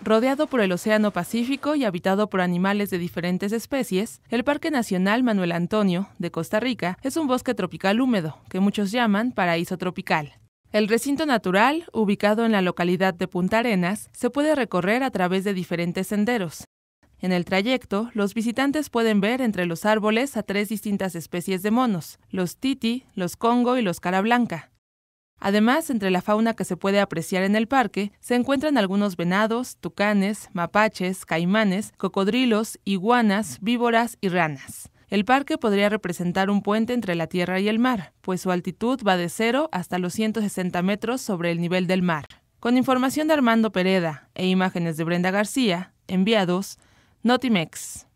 Rodeado por el Océano Pacífico y habitado por animales de diferentes especies, el Parque Nacional Manuel Antonio, de Costa Rica, es un bosque tropical húmedo, que muchos llaman paraíso tropical. El recinto natural, ubicado en la localidad de Punta Arenas, se puede recorrer a través de diferentes senderos. En el trayecto, los visitantes pueden ver entre los árboles a tres distintas especies de monos, los titi, los congo y los cara blanca, Además, entre la fauna que se puede apreciar en el parque se encuentran algunos venados, tucanes, mapaches, caimanes, cocodrilos, iguanas, víboras y ranas. El parque podría representar un puente entre la tierra y el mar, pues su altitud va de cero hasta los 160 metros sobre el nivel del mar. Con información de Armando Pereda e imágenes de Brenda García, enviados, Notimex.